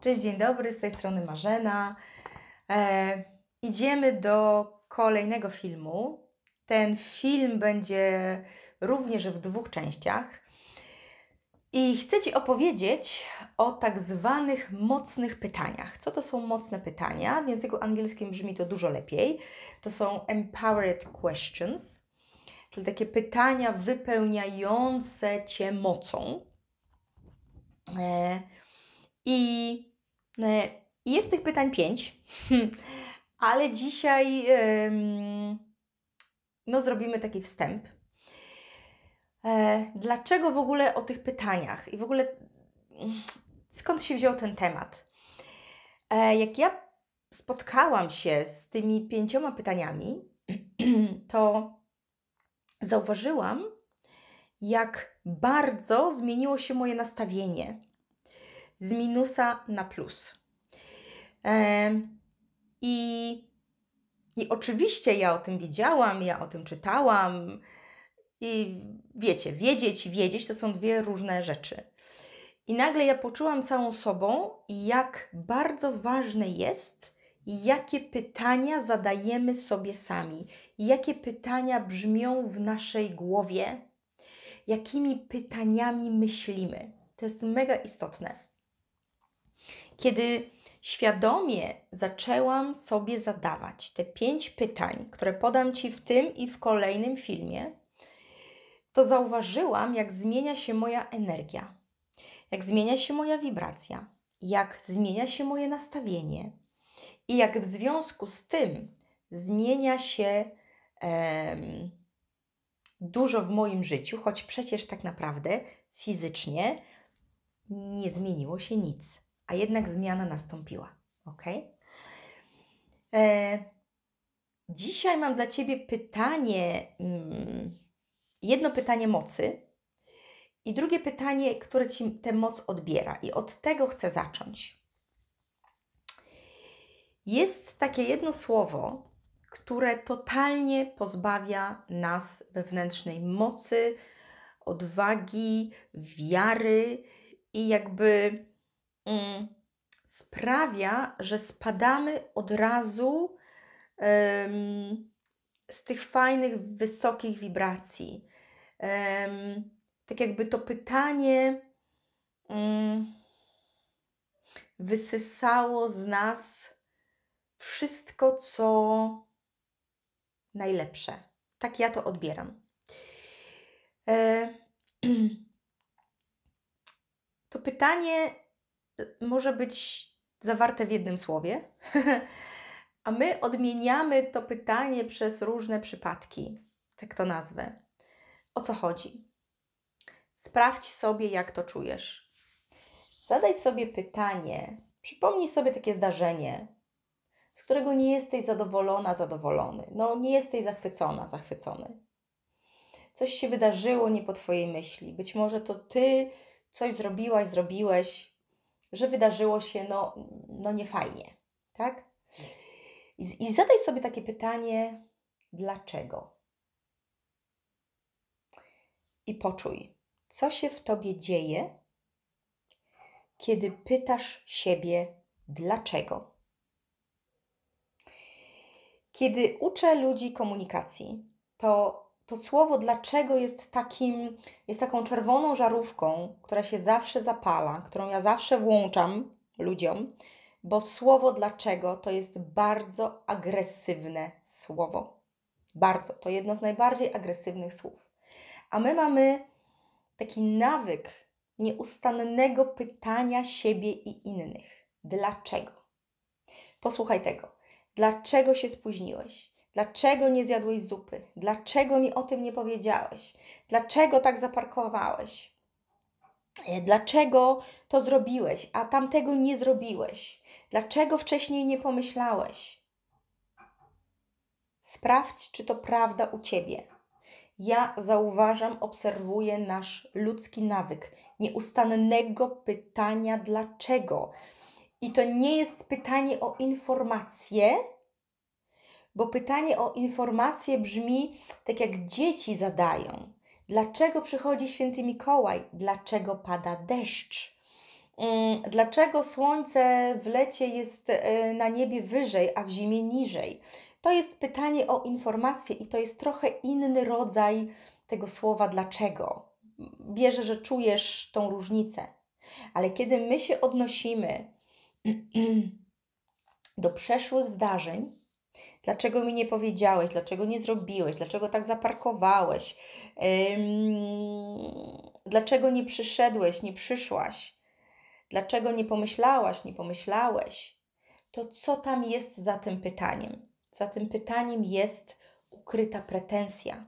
Cześć, dzień dobry, z tej strony Marzena. E, idziemy do kolejnego filmu. Ten film będzie również w dwóch częściach. I chcę Ci opowiedzieć o tak zwanych mocnych pytaniach. Co to są mocne pytania? W języku angielskim brzmi to dużo lepiej. To są empowered questions, czyli takie pytania wypełniające Cię mocą. E, i e, jest tych pytań pięć, ale dzisiaj no, zrobimy taki wstęp. E, dlaczego w ogóle o tych pytaniach i w ogóle skąd się wziął ten temat? E, jak ja spotkałam się z tymi pięcioma pytaniami, to zauważyłam, jak bardzo zmieniło się moje nastawienie z minusa na plus. I, I oczywiście ja o tym wiedziałam, ja o tym czytałam. I wiecie, wiedzieć wiedzieć to są dwie różne rzeczy. I nagle ja poczułam całą sobą, jak bardzo ważne jest, jakie pytania zadajemy sobie sami, jakie pytania brzmią w naszej głowie, jakimi pytaniami myślimy. To jest mega istotne. Kiedy świadomie zaczęłam sobie zadawać te pięć pytań, które podam Ci w tym i w kolejnym filmie, to zauważyłam, jak zmienia się moja energia, jak zmienia się moja wibracja, jak zmienia się moje nastawienie i jak w związku z tym zmienia się dużo w moim życiu, choć przecież tak naprawdę fizycznie nie zmieniło się nic a jednak zmiana nastąpiła. Ok? E, dzisiaj mam dla Ciebie pytanie, mm, jedno pytanie mocy i drugie pytanie, które Ci tę moc odbiera. I od tego chcę zacząć. Jest takie jedno słowo, które totalnie pozbawia nas wewnętrznej mocy, odwagi, wiary i jakby Mm, sprawia, że spadamy od razu z tych fajnych, wysokich wibracji. tak jakby to pytanie mm, wysysało z nas wszystko, co najlepsze. Tak ja to odbieram. E, to pytanie może być zawarte w jednym słowie, a my odmieniamy to pytanie przez różne przypadki, tak to nazwę. O co chodzi? Sprawdź sobie, jak to czujesz. Zadaj sobie pytanie, przypomnij sobie takie zdarzenie, z którego nie jesteś zadowolona, zadowolony. No, nie jesteś zachwycona, zachwycony. Coś się wydarzyło nie po Twojej myśli. Być może to Ty coś zrobiłaś, zrobiłeś, że wydarzyło się no, no niefajnie, tak? I, I zadaj sobie takie pytanie, dlaczego? I poczuj, co się w tobie dzieje, kiedy pytasz siebie, dlaczego? Kiedy uczę ludzi komunikacji, to to słowo dlaczego jest takim, jest taką czerwoną żarówką, która się zawsze zapala, którą ja zawsze włączam ludziom, bo słowo dlaczego to jest bardzo agresywne słowo. Bardzo. To jedno z najbardziej agresywnych słów. A my mamy taki nawyk nieustannego pytania siebie i innych. Dlaczego? Posłuchaj tego. Dlaczego się spóźniłeś? Dlaczego nie zjadłeś zupy? Dlaczego mi o tym nie powiedziałeś? Dlaczego tak zaparkowałeś? E, dlaczego to zrobiłeś, a tamtego nie zrobiłeś? Dlaczego wcześniej nie pomyślałeś? Sprawdź, czy to prawda u ciebie. Ja zauważam, obserwuję nasz ludzki nawyk nieustannego pytania dlaczego. I to nie jest pytanie o informację, bo pytanie o informacje brzmi tak jak dzieci zadają. Dlaczego przychodzi święty Mikołaj? Dlaczego pada deszcz? Mm, dlaczego słońce w lecie jest e, na niebie wyżej, a w zimie niżej? To jest pytanie o informację i to jest trochę inny rodzaj tego słowa dlaczego. Wierzę, że czujesz tą różnicę. Ale kiedy my się odnosimy do przeszłych zdarzeń, Dlaczego mi nie powiedziałeś? Dlaczego nie zrobiłeś? Dlaczego tak zaparkowałeś? dlaczego nie przyszedłeś, nie przyszłaś? Dlaczego nie pomyślałaś, nie pomyślałeś? To co tam jest za tym pytaniem? Za tym pytaniem jest ukryta pretensja.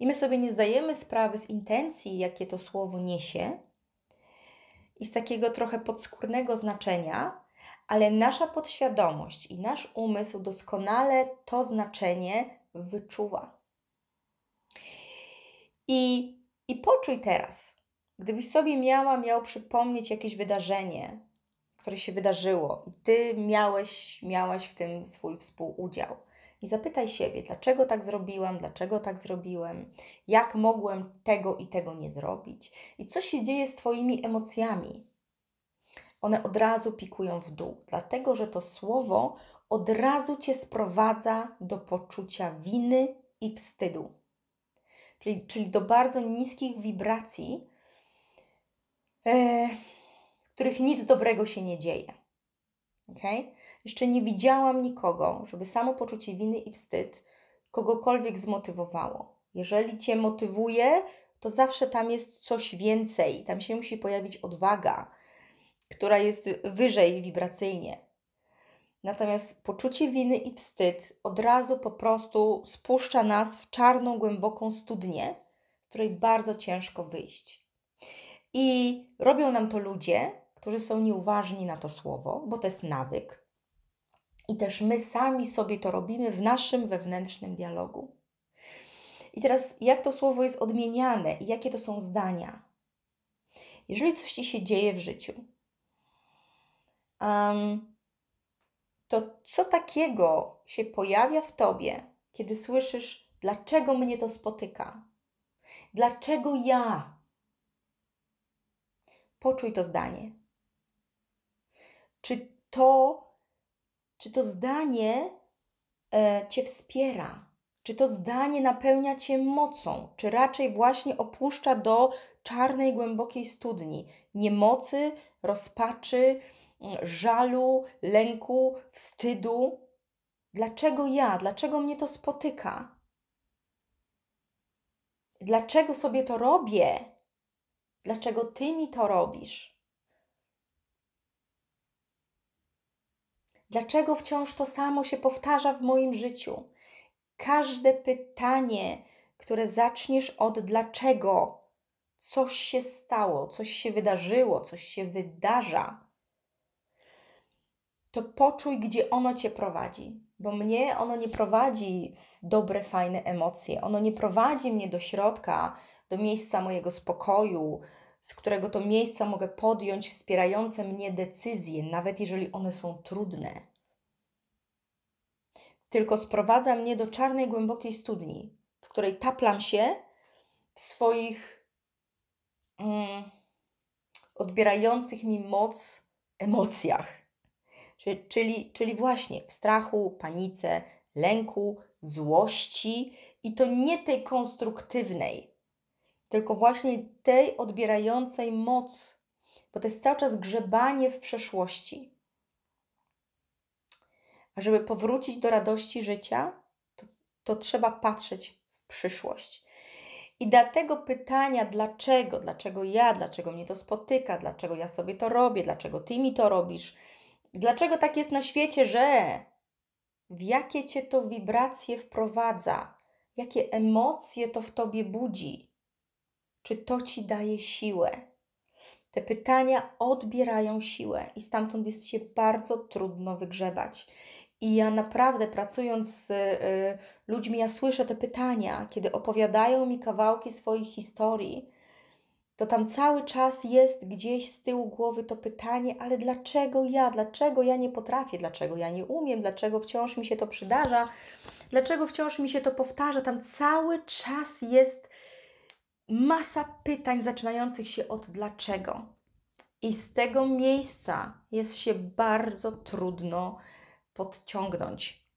I my sobie nie zdajemy sprawy z intencji, jakie to słowo niesie, i z takiego trochę podskórnego znaczenia, ale nasza podświadomość i nasz umysł doskonale to znaczenie wyczuwa. I, i poczuj teraz, gdybyś sobie miała, miał przypomnieć jakieś wydarzenie, które się wydarzyło i ty miałeś, miałaś w tym swój współudział. I zapytaj siebie, dlaczego tak zrobiłam, dlaczego tak zrobiłem, jak mogłem tego i tego nie zrobić, i co się dzieje z Twoimi emocjami, one od razu pikują w dół, dlatego że to słowo od razu cię sprowadza do poczucia winy i wstydu, czyli, czyli do bardzo niskich wibracji, e, których nic dobrego się nie dzieje. Okay? Jeszcze nie widziałam nikogo, żeby samo poczucie winy i wstyd kogokolwiek zmotywowało. Jeżeli cię motywuje, to zawsze tam jest coś więcej, tam się musi pojawić odwaga, która jest wyżej wibracyjnie. Natomiast poczucie winy i wstyd od razu po prostu spuszcza nas w czarną, głęboką studnię, z której bardzo ciężko wyjść. I robią nam to ludzie, którzy są nieuważni na to słowo, bo to jest nawyk. I też my sami sobie to robimy w naszym wewnętrznym dialogu. I teraz, jak to słowo jest odmieniane i jakie to są zdania? Jeżeli coś ci się dzieje w życiu, to co takiego się pojawia w tobie, kiedy słyszysz, dlaczego mnie to spotyka? Dlaczego ja? Poczuj to zdanie. Czy to, czy to zdanie e, Cię wspiera? Czy to zdanie napełnia Cię mocą, czy raczej właśnie opuszcza do czarnej, głębokiej studni niemocy, rozpaczy, Mm, żalu, lęku, wstydu. Dlaczego ja? Dlaczego mnie to spotyka? Dlaczego sobie to robię? Dlaczego ty mi to robisz? Dlaczego wciąż to samo się powtarza w moim życiu? Każde pytanie, które zaczniesz od dlaczego, coś się stało, coś się wydarzyło, coś się wydarza, to poczuj, gdzie ono cię prowadzi. Bo mnie ono nie prowadzi w dobre, fajne emocje. Ono nie prowadzi mnie do środka, do miejsca mojego spokoju, z którego to miejsca mogę podjąć wspierające mnie decyzje, nawet jeżeli one są trudne. Tylko sprowadza mnie do czarnej, głębokiej studni, w której taplam się w swoich mm, odbierających mi moc emocjach Czyli, czyli właśnie w strachu, panice, lęku, złości i to nie tej konstruktywnej, tylko właśnie tej odbierającej moc, bo to jest cały czas grzebanie w przeszłości. A żeby powrócić do radości życia, to, to trzeba patrzeć w przyszłość. I dlatego pytania, dlaczego, dlaczego ja, dlaczego mnie to spotyka, dlaczego ja sobie to robię, dlaczego ty mi to robisz, Dlaczego tak jest na świecie, że w jakie cię to wibracje wprowadza, jakie emocje to w tobie budzi, czy to ci daje siłę. Te pytania odbierają siłę i stamtąd jest się bardzo trudno wygrzebać. I ja naprawdę pracując z y, ludźmi, ja słyszę te pytania, kiedy opowiadają mi kawałki swoich historii, to tam cały czas jest gdzieś z tyłu głowy to pytanie, ale dlaczego ja, dlaczego ja nie potrafię, dlaczego ja nie umiem, dlaczego wciąż mi się to przydarza, dlaczego wciąż mi się to powtarza. Tam cały czas jest masa pytań zaczynających się od dlaczego. I z tego miejsca jest się bardzo trudno podciągnąć,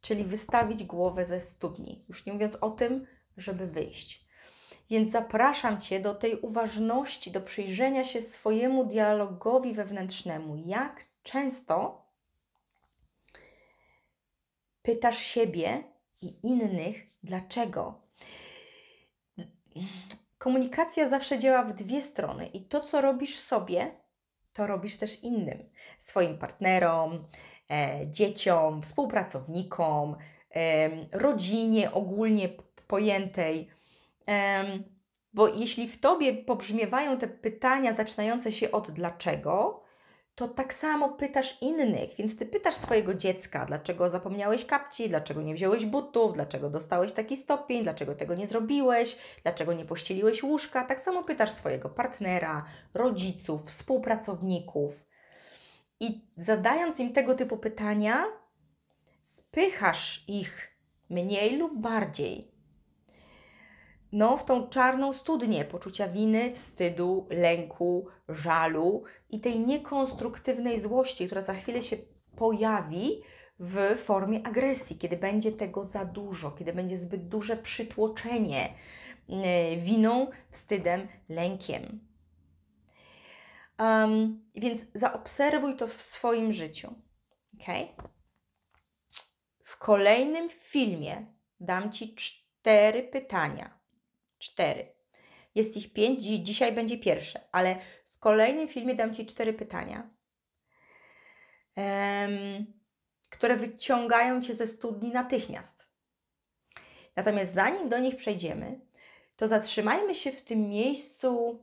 czyli wystawić głowę ze studni. Już nie mówiąc o tym, żeby wyjść. Więc zapraszam Cię do tej uważności, do przyjrzenia się swojemu dialogowi wewnętrznemu. Jak często pytasz siebie i innych, dlaczego? Komunikacja zawsze działa w dwie strony i to, co robisz sobie, to robisz też innym, swoim partnerom, e, dzieciom, współpracownikom, e, rodzinie ogólnie pojętej bo jeśli w tobie pobrzmiewają te pytania zaczynające się od dlaczego, to tak samo pytasz innych, więc ty pytasz swojego dziecka, dlaczego zapomniałeś kapci, dlaczego nie wziąłeś butów, dlaczego dostałeś taki stopień, dlaczego tego nie zrobiłeś, dlaczego nie pościeliłeś łóżka. Tak samo pytasz swojego partnera, rodziców, współpracowników. I zadając im tego typu pytania, spychasz ich mniej lub bardziej no, w tą czarną studnię poczucia winy, wstydu, lęku, żalu i tej niekonstruktywnej złości, która za chwilę się pojawi w formie agresji, kiedy będzie tego za dużo, kiedy będzie zbyt duże przytłoczenie y, winą, wstydem, lękiem. Um, więc zaobserwuj to w swoim życiu. Okay? W kolejnym filmie dam Ci cztery pytania cztery. Jest ich pięć, dzisiaj będzie pierwsze, ale w kolejnym filmie dam Ci cztery pytania, um, które wyciągają Cię ze studni natychmiast. Natomiast zanim do nich przejdziemy, to zatrzymajmy się w tym miejscu.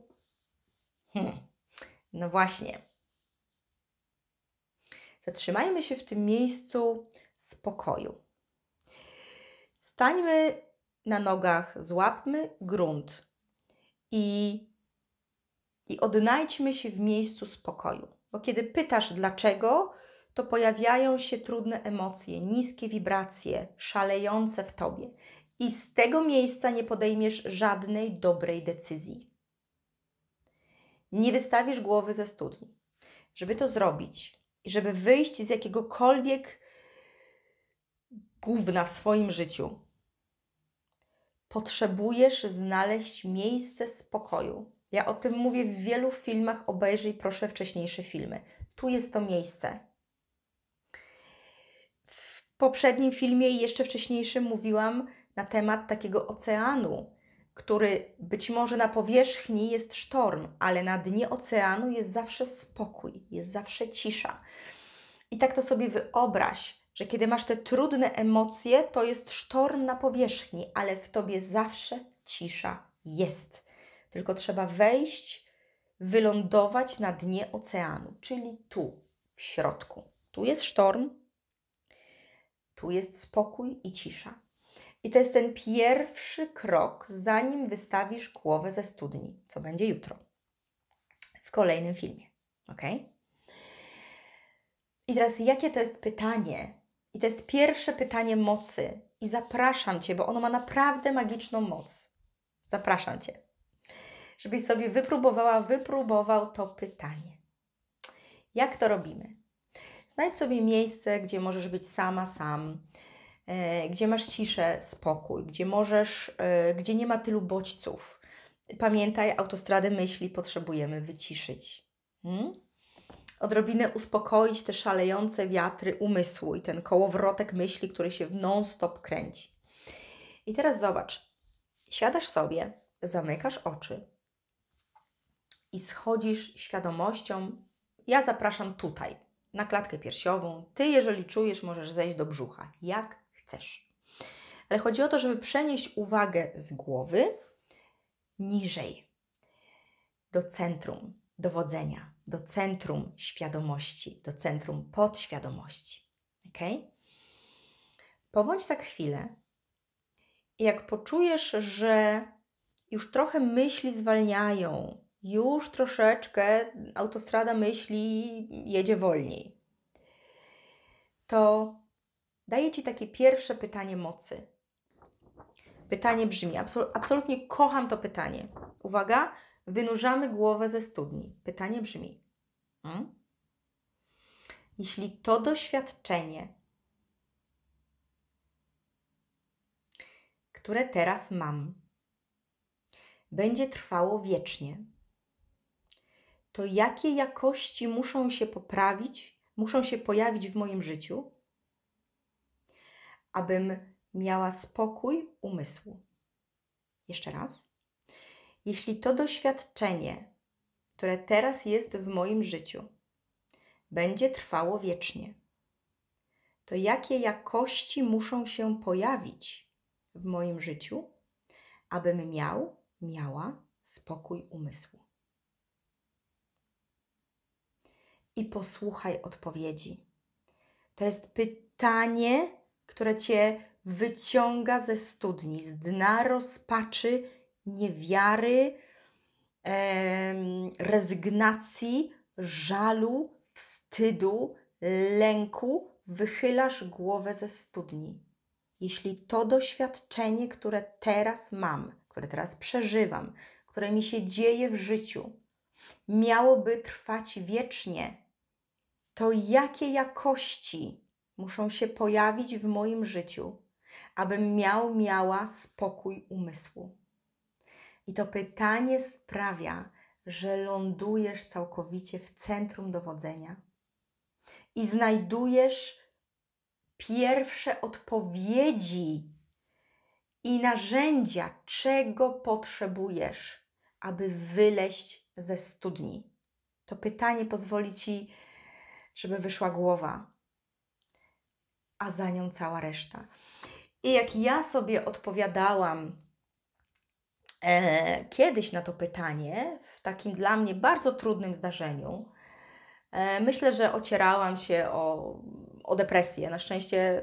Hmm, no właśnie. Zatrzymajmy się w tym miejscu spokoju. Stańmy na nogach złapmy grunt i, i odnajdźmy się w miejscu spokoju. Bo kiedy pytasz dlaczego, to pojawiają się trudne emocje, niskie wibracje, szalejące w tobie. I z tego miejsca nie podejmiesz żadnej dobrej decyzji. Nie wystawisz głowy ze studni. Żeby to zrobić i żeby wyjść z jakiegokolwiek gówna w swoim życiu, Potrzebujesz znaleźć miejsce spokoju. Ja o tym mówię w wielu filmach, obejrzyj proszę wcześniejsze filmy. Tu jest to miejsce. W poprzednim filmie i jeszcze wcześniejszym mówiłam na temat takiego oceanu, który być może na powierzchni jest sztorm, ale na dnie oceanu jest zawsze spokój, jest zawsze cisza. I tak to sobie wyobraź, że kiedy masz te trudne emocje, to jest sztorm na powierzchni, ale w tobie zawsze cisza jest. Tylko trzeba wejść, wylądować na dnie oceanu, czyli tu, w środku. Tu jest sztorm, tu jest spokój i cisza. I to jest ten pierwszy krok, zanim wystawisz głowę ze studni, co będzie jutro, w kolejnym filmie. Ok? I teraz, jakie to jest pytanie, i to jest pierwsze pytanie mocy. I zapraszam Cię, bo ono ma naprawdę magiczną moc. Zapraszam Cię, żebyś sobie wypróbowała, wypróbował to pytanie. Jak to robimy? Znajdź sobie miejsce, gdzie możesz być sama, sam, e, gdzie masz ciszę, spokój, gdzie możesz, e, gdzie nie ma tylu bodźców. Pamiętaj, autostradę myśli potrzebujemy wyciszyć. Hmm? odrobinę uspokoić te szalejące wiatry umysłu i ten kołowrotek myśli, który się w non-stop kręci. I teraz zobacz, siadasz sobie, zamykasz oczy i schodzisz świadomością. Ja zapraszam tutaj, na klatkę piersiową. Ty, jeżeli czujesz, możesz zejść do brzucha, jak chcesz. Ale chodzi o to, żeby przenieść uwagę z głowy niżej, do centrum, dowodzenia, do centrum świadomości, do centrum podświadomości. Ok? Pobądź tak chwilę jak poczujesz, że już trochę myśli zwalniają, już troszeczkę autostrada myśli jedzie wolniej, to daję Ci takie pierwsze pytanie mocy. Pytanie brzmi, absolutnie kocham to pytanie. Uwaga, wynurzamy głowę ze studni. Pytanie brzmi: hmm? Jeśli to doświadczenie, które teraz mam, będzie trwało wiecznie, to jakie jakości muszą się poprawić, muszą się pojawić w moim życiu, abym miała spokój umysłu? Jeszcze raz jeśli to doświadczenie, które teraz jest w moim życiu, będzie trwało wiecznie, to jakie jakości muszą się pojawić w moim życiu, abym miał, miała spokój umysłu? I posłuchaj odpowiedzi. To jest pytanie, które cię wyciąga ze studni, z dna rozpaczy niewiary, rezygnacji, żalu, wstydu, lęku wychylasz głowę ze studni. Jeśli to doświadczenie, które teraz mam, które teraz przeżywam, które mi się dzieje w życiu, miałoby trwać wiecznie, to jakie jakości muszą się pojawić w moim życiu, abym miał, miała spokój umysłu? I to pytanie sprawia, że lądujesz całkowicie w centrum dowodzenia i znajdujesz pierwsze odpowiedzi i narzędzia, czego potrzebujesz, aby wyleść ze studni. To pytanie pozwoli ci, żeby wyszła głowa, a za nią cała reszta. I jak ja sobie odpowiadałam E, kiedyś na to pytanie, w takim dla mnie bardzo trudnym zdarzeniu, e, myślę, że ocierałam się o, o depresję. Na szczęście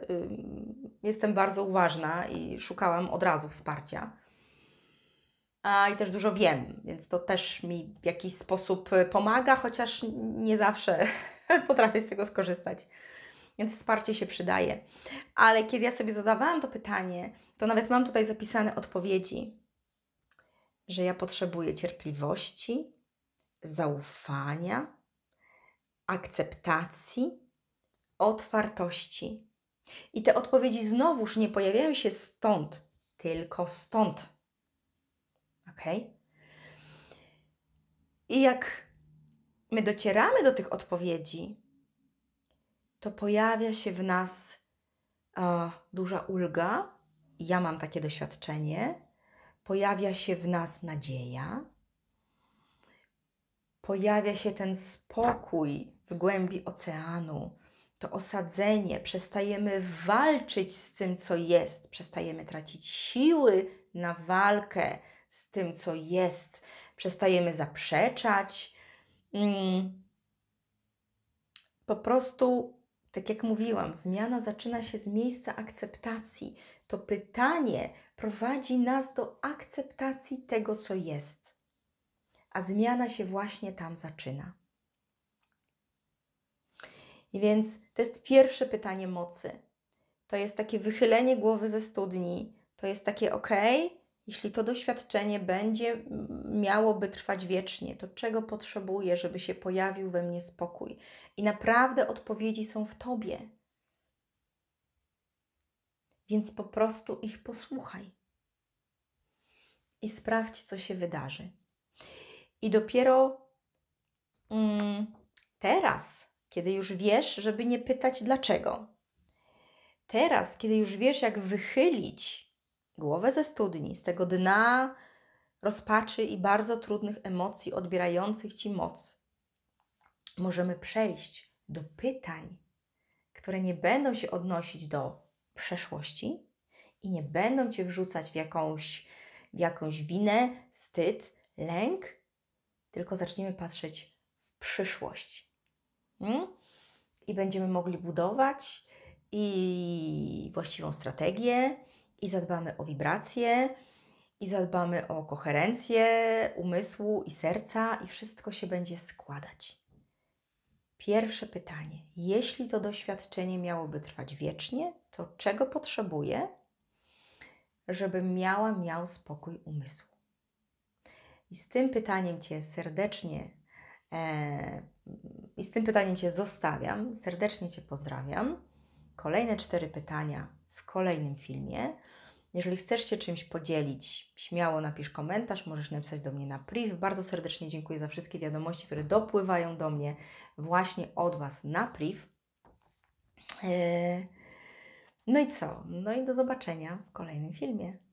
jestem bardzo uważna i szukałam od razu wsparcia. A i też dużo wiem, więc to też mi w jakiś sposób pomaga, chociaż nie zawsze potrafię z tego skorzystać. Więc wsparcie się przydaje. Ale kiedy ja sobie zadawałam to pytanie, to nawet mam tutaj zapisane odpowiedzi że ja potrzebuję cierpliwości, zaufania, akceptacji, otwartości. I te odpowiedzi znowuż nie pojawiają się stąd, tylko stąd. Ok? I jak my docieramy do tych odpowiedzi, to pojawia się w nas e, duża ulga. Ja mam takie doświadczenie, pojawia się w nas nadzieja, pojawia się ten spokój w głębi oceanu, to osadzenie, przestajemy walczyć z tym, co jest, przestajemy tracić siły na walkę z tym, co jest, przestajemy zaprzeczać. Mm. Po prostu, tak jak mówiłam, zmiana zaczyna się z miejsca akceptacji. To pytanie, prowadzi nas do akceptacji tego, co jest. A zmiana się właśnie tam zaczyna. I więc to jest pierwsze pytanie mocy. To jest takie wychylenie głowy ze studni. To jest takie ok, jeśli to doświadczenie będzie miałoby trwać wiecznie, to czego potrzebuję, żeby się pojawił we mnie spokój? I naprawdę odpowiedzi są w Tobie więc po prostu ich posłuchaj i sprawdź, co się wydarzy. I dopiero mm, teraz, kiedy już wiesz, żeby nie pytać dlaczego, teraz, kiedy już wiesz, jak wychylić głowę ze studni, z tego dna rozpaczy i bardzo trudnych emocji odbierających ci moc, możemy przejść do pytań, które nie będą się odnosić do przeszłości i nie będą cię wrzucać w jakąś, w jakąś winę, wstyd, lęk, tylko zaczniemy patrzeć w przyszłość. Hmm? I będziemy mogli budować i właściwą strategię, i zadbamy o wibracje, i zadbamy o koherencję umysłu i serca, i wszystko się będzie składać. Pierwsze pytanie: jeśli to doświadczenie miałoby trwać wiecznie, to czego potrzebuję, żeby miała miał spokój umysłu? I z tym pytaniem Cię serdecznie e, i z tym pytaniem Cię zostawiam, serdecznie Cię pozdrawiam. Kolejne cztery pytania w kolejnym filmie. Jeżeli chcesz się czymś podzielić, śmiało napisz komentarz, możesz napisać do mnie na priv. Bardzo serdecznie dziękuję za wszystkie wiadomości, które dopływają do mnie właśnie od Was na priv. Eee, no i co? No i do zobaczenia w kolejnym filmie.